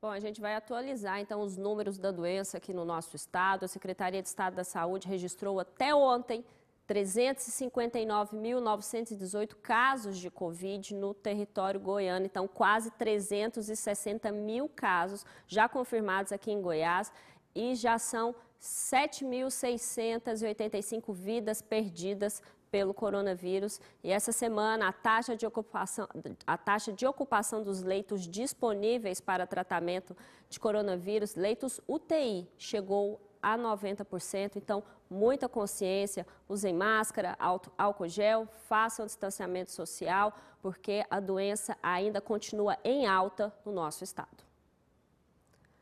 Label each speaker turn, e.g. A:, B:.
A: Bom, a gente vai atualizar então os números da doença aqui no nosso estado. A Secretaria de Estado da Saúde registrou até ontem 359.918 casos de Covid no território goiano. Então, quase 360 mil casos já confirmados aqui em Goiás e já são 7.685 vidas perdidas pelo coronavírus e essa semana a taxa de ocupação, a taxa de ocupação dos leitos disponíveis para tratamento de coronavírus, leitos UTI, chegou a 90%. Então, muita consciência, usem máscara, álcool gel, façam distanciamento social, porque a doença ainda continua em alta no nosso estado.